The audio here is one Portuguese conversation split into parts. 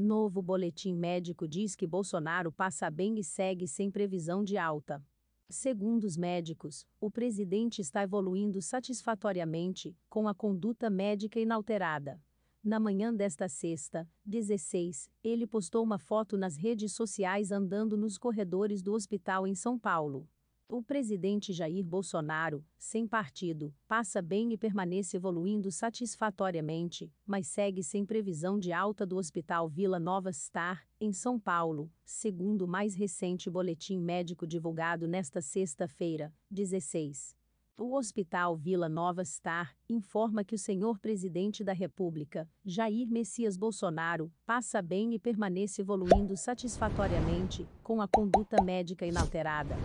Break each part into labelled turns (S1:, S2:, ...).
S1: Novo boletim médico diz que Bolsonaro passa bem e segue sem previsão de alta. Segundo os médicos, o presidente está evoluindo satisfatoriamente, com a conduta médica inalterada. Na manhã desta sexta, 16, ele postou uma foto nas redes sociais andando nos corredores do hospital em São Paulo. O presidente Jair Bolsonaro, sem partido, passa bem e permanece evoluindo satisfatoriamente, mas segue sem previsão de alta do Hospital Vila Nova Star, em São Paulo, segundo o mais recente boletim médico divulgado nesta sexta-feira, 16. O Hospital Vila Nova Star informa que o senhor presidente da República, Jair Messias Bolsonaro, passa bem e permanece evoluindo satisfatoriamente, com a conduta médica inalterada.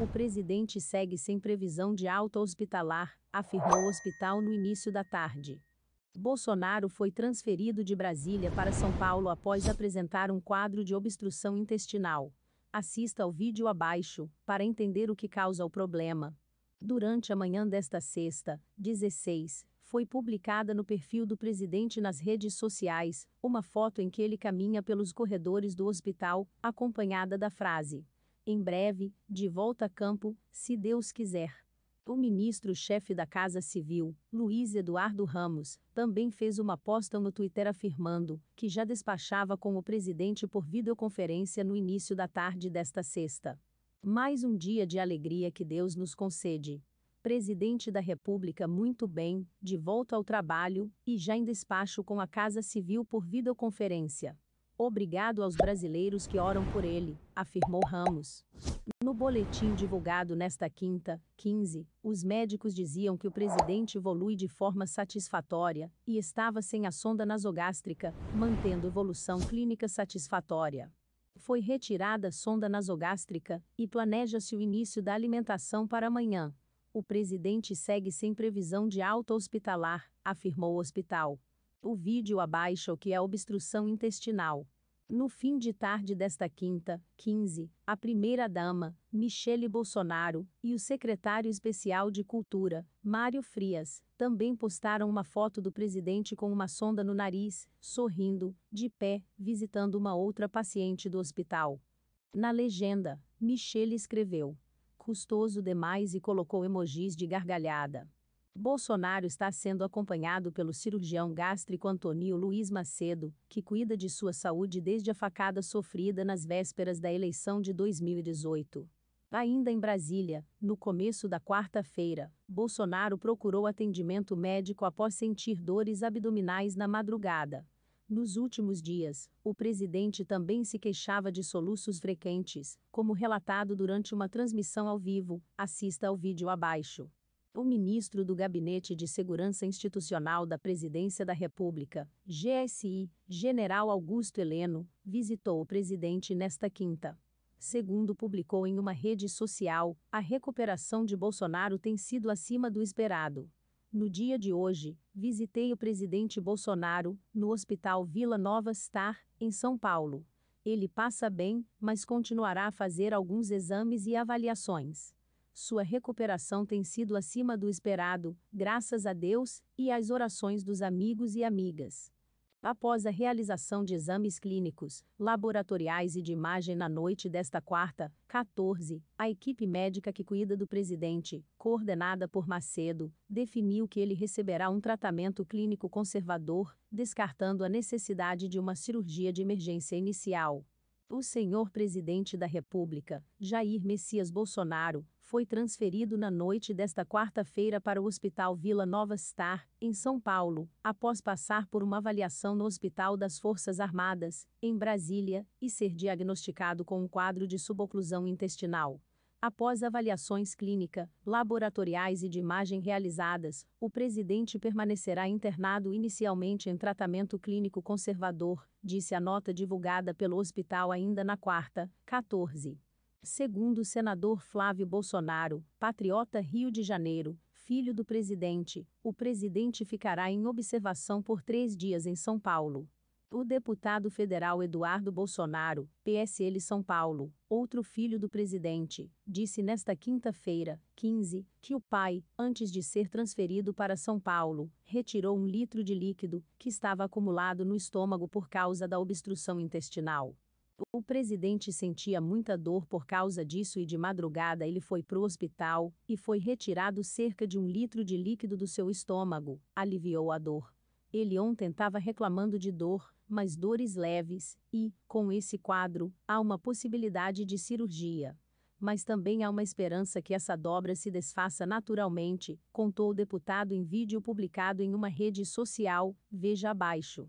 S1: O presidente segue sem previsão de alta hospitalar, afirmou o hospital no início da tarde. Bolsonaro foi transferido de Brasília para São Paulo após apresentar um quadro de obstrução intestinal. Assista ao vídeo abaixo para entender o que causa o problema. Durante a manhã desta sexta, 16, foi publicada no perfil do presidente nas redes sociais uma foto em que ele caminha pelos corredores do hospital, acompanhada da frase: Em breve, de volta a campo, se Deus quiser. O ministro-chefe da Casa Civil, Luiz Eduardo Ramos, também fez uma posta no Twitter afirmando que já despachava com o presidente por videoconferência no início da tarde desta sexta. Mais um dia de alegria que Deus nos concede. Presidente da República, muito bem, de volta ao trabalho e já em despacho com a Casa Civil por videoconferência. Obrigado aos brasileiros que oram por ele, afirmou Ramos. No boletim divulgado nesta quinta, 15, os médicos diziam que o presidente evolui de forma satisfatória e estava sem a sonda nasogástrica, mantendo evolução clínica satisfatória foi retirada a sonda nasogástrica e planeja-se o início da alimentação para amanhã. O presidente segue sem previsão de alta hospitalar, afirmou o hospital. O vídeo abaixa o que é obstrução intestinal. No fim de tarde desta quinta, 15, a primeira-dama, Michele Bolsonaro, e o secretário especial de Cultura, Mário Frias, também postaram uma foto do presidente com uma sonda no nariz, sorrindo, de pé, visitando uma outra paciente do hospital. Na legenda, Michele escreveu: Custoso demais e colocou emojis de gargalhada. Bolsonaro está sendo acompanhado pelo cirurgião gástrico Antônio Luiz Macedo, que cuida de sua saúde desde a facada sofrida nas vésperas da eleição de 2018. Ainda em Brasília, no começo da quarta-feira, Bolsonaro procurou atendimento médico após sentir dores abdominais na madrugada. Nos últimos dias, o presidente também se queixava de soluços frequentes, como relatado durante uma transmissão ao vivo. Assista ao vídeo abaixo. O ministro do Gabinete de Segurança Institucional da Presidência da República, GSI, General Augusto Heleno, visitou o presidente nesta quinta. Segundo publicou em uma rede social, a recuperação de Bolsonaro tem sido acima do esperado. No dia de hoje, visitei o presidente Bolsonaro no Hospital Vila Nova Star, em São Paulo. Ele passa bem, mas continuará a fazer alguns exames e avaliações. Sua recuperação tem sido acima do esperado, graças a Deus e às orações dos amigos e amigas. Após a realização de exames clínicos, laboratoriais e de imagem na noite desta quarta, 14, a equipe médica que cuida do presidente, coordenada por Macedo, definiu que ele receberá um tratamento clínico conservador, descartando a necessidade de uma cirurgia de emergência inicial. O senhor presidente da República, Jair Messias Bolsonaro, foi transferido na noite desta quarta-feira para o Hospital Vila Nova Star, em São Paulo, após passar por uma avaliação no Hospital das Forças Armadas, em Brasília, e ser diagnosticado com um quadro de suboclusão intestinal. Após avaliações clínica, laboratoriais e de imagem realizadas, o presidente permanecerá internado inicialmente em tratamento clínico conservador, disse a nota divulgada pelo hospital ainda na quarta, 14. Segundo o senador Flávio Bolsonaro, patriota Rio de Janeiro, filho do presidente, o presidente ficará em observação por três dias em São Paulo. O deputado federal Eduardo Bolsonaro, PSL São Paulo, outro filho do presidente, disse nesta quinta-feira, 15, que o pai, antes de ser transferido para São Paulo, retirou um litro de líquido que estava acumulado no estômago por causa da obstrução intestinal. O presidente sentia muita dor por causa disso e de madrugada ele foi pro hospital e foi retirado cerca de um litro de líquido do seu estômago, aliviou a dor. Ele ontem estava reclamando de dor, mas dores leves, e, com esse quadro, há uma possibilidade de cirurgia. Mas também há uma esperança que essa dobra se desfaça naturalmente, contou o deputado em vídeo publicado em uma rede social, veja abaixo.